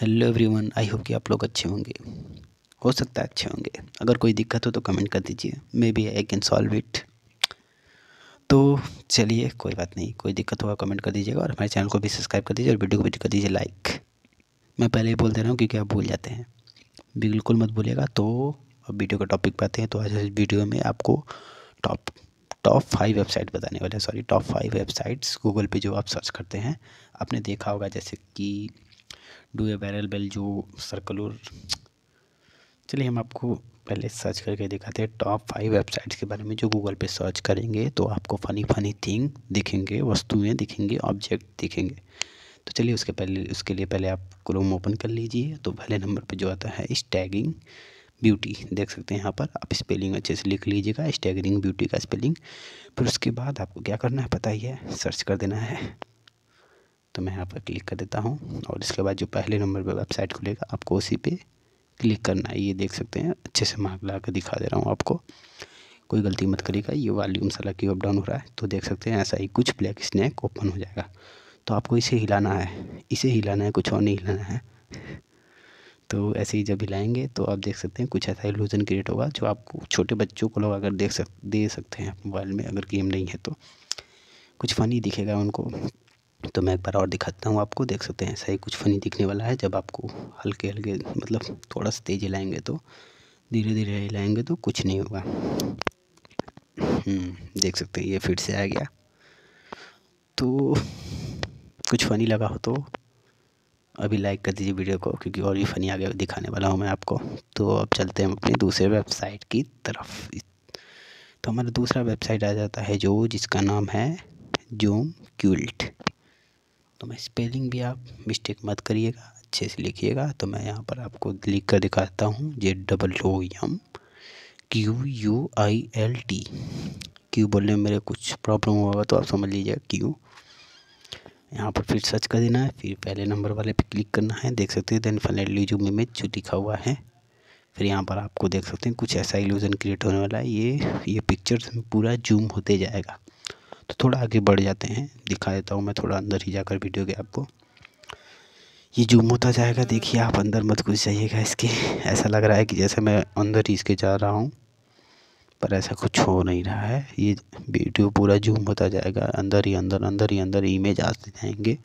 hello everyone I hope कि आप लोग अच्छे होंगे हो सकता है अच्छे होंगे अगर कोई दिक्कत हो तो कमेंट कर दीजिए maybe I can solve it तो चलिए कोई बात नहीं कोई दिक्कत होगा कमेंट कर दीजिएगा और हमारे चैनल को भी सब्सक्राइब कर दीजिए और वीडियो को भी कर दीजिए लाइक मैं पहले ही बोल दे रहा हूँ क्योंकि आप भूल जाते हैं बिल्कुल मत भूलिएगा तो अब वीडियो का टॉपिक पर आते हैं तो आज इस वीडियो में आपको टॉप टॉप फाइव वेबसाइट बताने वाले sorry top five websites Google पे जो आप सर्च करते हैं आपने देखा होगा जैसे कि डू ए बैरल बेल जो सर्कुलर चलिए हम आपको पहले सर्च करके दिखाते हैं टॉप फाइव वेबसाइट्स के बारे में जो गूगल पे सर्च करेंगे तो आपको फ़नी फ़नी थिंग दिखेंगे वस्तुएं दिखेंगे ऑब्जेक्ट दिखेंगे तो चलिए उसके पहले उसके लिए पहले आप क्रोम ओपन कर लीजिए तो पहले नंबर पे जो आता है स्टैगिंग ब्यूटी देख सकते हैं यहाँ पर आप स्पेलिंग अच्छे से लिख लीजिएगा स्टैगरिंग ब्यूटी का स्पेलिंग फिर उसके बाद आपको क्या करना है पता ही है सर्च कर देना है तो मैं यहाँ पर क्लिक कर देता हूँ और इसके बाद जो पहले नंबर पर वेबसाइट खुलेगा आपको उसी पे क्लिक करना है ये देख सकते हैं अच्छे से मार्क लगा कर दिखा दे रहा हूँ आपको कोई गलती मत करेगा ये वॉल्यूम सला की अपडाउन हो रहा है तो देख सकते हैं ऐसा ही कुछ ब्लैक स्नैक ओपन हो जाएगा तो आपको इसे हिलाना है इसे हिलाना है कुछ और नहीं हिलाना है तो ऐसे ही जब हिलाएंगे तो आप देख सकते हैं कुछ ऐसा इल्यूजन क्रिएट होगा जो आपको छोटे बच्चों को लोग अगर देख सक दे सकते हैं मोबाइल में अगर गेम नहीं है तो कुछ फ़नी दिखेगा उनको तो मैं एक बार और दिखाता हूँ आपको देख सकते हैं ऐसा ही कुछ फ़नी दिखने वाला है जब आपको हल्के हल्के मतलब थोड़ा सा तेज़ हिलाएंगे तो धीरे धीरे हिलाएंगे तो कुछ नहीं होगा हम्म, देख सकते हैं ये फिर से आ गया तो कुछ फ़नी लगा हो तो अभी लाइक कर दीजिए वीडियो को क्योंकि और भी फ़नी आगे दिखाने वाला हूँ मैं आपको तो अब चलते हैं अपने दूसरे वेबसाइट की तरफ तो हमारा दूसरा वेबसाइट आ जाता है जो जिसका नाम है जोम क्यूल्ट तो मैं स्पेलिंग भी आप मिस्टेक मत करिएगा अच्छे से लिखिएगा तो मैं यहाँ पर आपको लिख कर दिखाता हूँ J double O M Q U I L T Q बोलने में मेरे कुछ प्रॉब्लम होगा तो आप समझ लीजिएगा क्यू यहाँ पर फिर सर्च कर देना है फिर पहले नंबर वाले पे क्लिक करना है देख सकते हैं देन फाइनली जो में जो लिखा हुआ है फिर यहाँ पर आपको देख सकते हैं कुछ ऐसा इल्यूजन क्रिएट होने वाला है ये ये पिक्चर पूरा जूम होते जाएगा तो थोड़ा आगे बढ़ जाते हैं दिखा देता हूँ मैं थोड़ा अंदर ही जाकर वीडियो के आपको ये जूम होता जाएगा देखिए आप अंदर मत कुछ जाइएगा इसके ऐसा लग रहा है कि जैसे मैं अंदर ही इसके जा रहा हूँ पर ऐसा कुछ हो नहीं रहा है ये वीडियो पूरा जूम होता जाएगा अंदर ही अंदर अंदर ही अंदर इमेज आते जाएंगे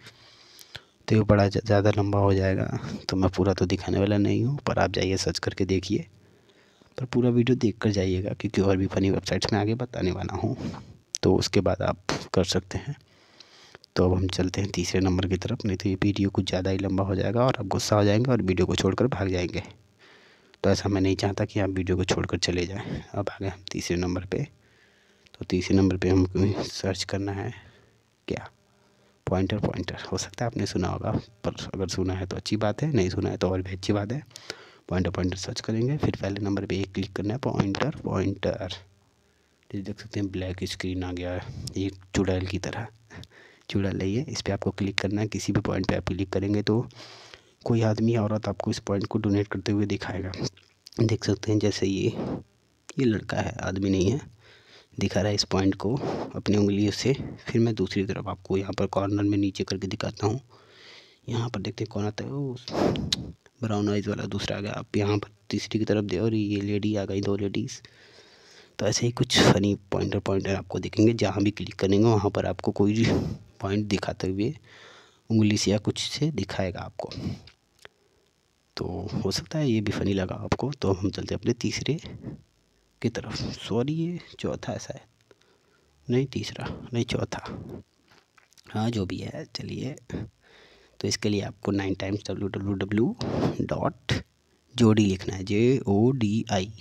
तो ये बड़ा ज़्यादा लंबा हो जाएगा तो मैं पूरा तो दिखाने वाला नहीं हूँ पर आप जाइए सर्च करके देखिए पर पूरा वीडियो देख कर जाइएगा क्योंकि और भी फनी वेबसाइट्स में आगे बताने वाला हूँ तो उसके बाद आप कर सकते हैं तो अब हम चलते हैं तीसरे नंबर की तरफ नहीं तो ये वीडियो कुछ ज़्यादा ही लंबा हो जाएगा और आप गुस्सा हो जाएंगे और वीडियो को छोड़कर भाग जाएंगे तो ऐसा मैं नहीं चाहता कि आप वीडियो को छोड़कर चले जाएं अब आ गए हम तीसरे नंबर पे तो तीसरे नंबर पे हमको सर्च करना है क्या पॉइंटर पॉइंटर हो सकता है आपने सुना होगा पर अगर सुना है तो अच्छी बात है नहीं सुना है तो और भी अच्छी बात है पॉइंटर पॉइंटर सर्च करेंगे फिर पहले नंबर पर एक क्लिक करना है पॉइंटर पॉइंटर ये देख सकते हैं ब्लैक स्क्रीन आ गया है ये चुड़ैल की तरह चुड़ैल है इस पर आपको क्लिक करना है किसी भी पॉइंट पे आप क्लिक करेंगे तो कोई आदमी औरत आपको इस पॉइंट को डोनेट करते हुए दिखाएगा देख सकते हैं जैसे ये ये लड़का है आदमी नहीं है दिखा रहा है इस पॉइंट को अपनी उंगलियों से फिर मैं दूसरी तरफ आपको यहाँ पर कॉर्नर में नीचे करके दिखाता हूँ यहाँ पर देखते हैं कौन आता है वो ब्राउन आइज़ वाला दूसरा आ गया आप यहाँ पर तीसरी की तरफ दे और ये लेडी आ गई दो लेडीज़ तो ऐसे ही कुछ फ़नी पॉइंटर पॉइंटर आपको दिखेंगे जहाँ भी क्लिक करेंगे वहाँ पर आपको कोई पॉइंट दिखाते हुए उंगली से या कुछ से दिखाएगा आपको तो हो सकता है ये भी फ़नी लगा आपको तो हम चलते अपने तीसरे की तरफ सॉरी ये चौथा ऐसा है नहीं तीसरा नहीं चौथा हाँ जो भी है चलिए तो इसके लिए आपको nine times W W W dot जोड़ी लिखना है जे ओ डी आई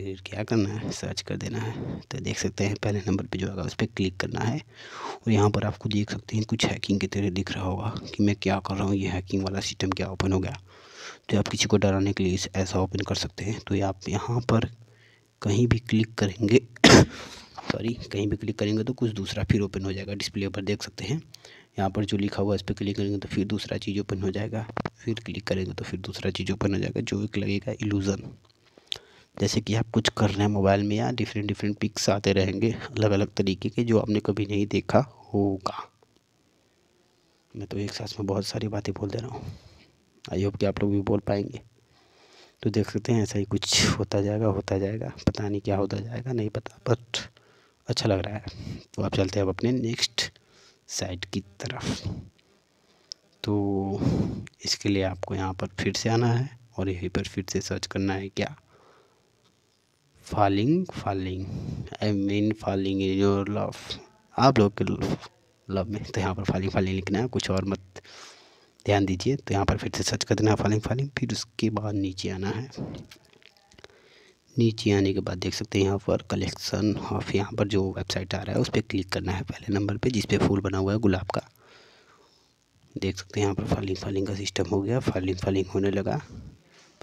फिर क्या करना है सर्च कर देना है तो देख सकते हैं पहले नंबर पे जो आएगा उस पर क्लिक करना है और यहाँ पर आपको देख सकते हैं कुछ हैकिंग के तरह दिख रहा होगा कि मैं क्या कर रहा हूँ ये हैकिंग वाला सिस्टम क्या ओपन हो गया तो आप किसी को डराने के लिए ऐसा ओपन कर सकते हैं तो आप यहाँ पर कहीं भी क्लिक करेंगे सॉरी कहीं भी क्लिक करेंगे तो कुछ दूसरा फिर ओपन हो जाएगा डिस्प्ले पर देख सकते हैं यहाँ पर जो लिखा हुआ है इस पर क्लिक करेंगे तो फिर दूसरा चीज़ ओपन हो जाएगा फिर क्लिक करेंगे तो फिर दूसरा चीज़ ओपन हो जाएगा जो एक लगेगा इल्यूज़न जैसे कि आप कुछ कर रहे हैं मोबाइल में या डिफरेंट डिफरेंट पिक्स आते रहेंगे अलग अलग तरीके के जो आपने कभी नहीं देखा होगा मैं तो एक साथ में बहुत सारी बातें बोल दे रहा हूँ आई होप कि आप लोग भी बोल पाएंगे तो देख सकते हैं ऐसा ही कुछ होता जाएगा होता जाएगा पता नहीं क्या होता जाएगा नहीं पता बट अच्छा लग रहा है तो आप चलते हैं अब अपने नेक्स्ट साइड की तरफ तो इसके लिए आपको यहाँ पर फिर से आना है और यहीं पर फिर से सर्च करना है क्या falling falling I mean falling in your love आप लोग के लव में तो यहाँ पर फॉलिंग फॉलिंग लिखना है कुछ और मत ध्यान दीजिए तो यहाँ पर फिर से सर्च कर देना है फॉलिंग फॉलिंग फिर उसके बाद नीचे आना है नीचे आने के बाद देख सकते हैं यहाँ पर कलेक्शन ऑफ यहाँ पर जो वेबसाइट आ रहा है उस पर क्लिक करना है पहले नंबर पे जिस पे फूल बना हुआ है गुलाब का देख सकते हैं यहाँ पर फॉलिंग फॉलिंग का सिस्टम हो गया फॉलिंग फॉलिंग होने लगा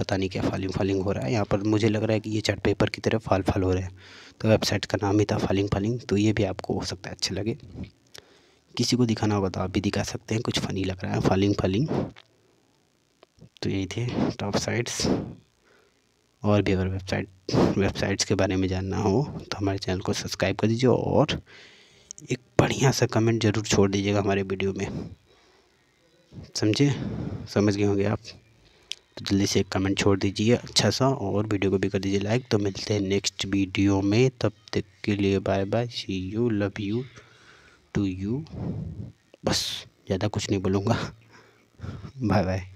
पता नहीं क्या फॉलिंग फॉलिंग हो रहा है यहाँ पर मुझे लग रहा है कि ये चार्ट पेपर की तरह फाल फाल हो रहा है तो वेबसाइट का नाम ही था फॉलिंग फॉलिंग तो ये भी आपको हो सकता है अच्छा लगे किसी को दिखाना होगा तो आप भी दिखा सकते हैं कुछ फ़नी लग रहा है फॉलिंग फॉलिंग तो यही थे टॉप साइट्स और भी अगर वेबसाइट वेबसाइट्स के बारे में जानना हो तो हमारे चैनल को सब्सक्राइब कर दीजिए और एक बढ़िया सा कमेंट ज़रूर छोड़ दीजिएगा हमारे वीडियो में समझे समझ गए होंगे आप तो जल्दी से कमेंट छोड़ दीजिए अच्छा सा और वीडियो को भी कर दीजिए लाइक तो मिलते हैं नेक्स्ट वीडियो में तब तक के लिए bye bye see you love you too you बस ज़्यादा कुछ नहीं बोलूँगा बाय बाय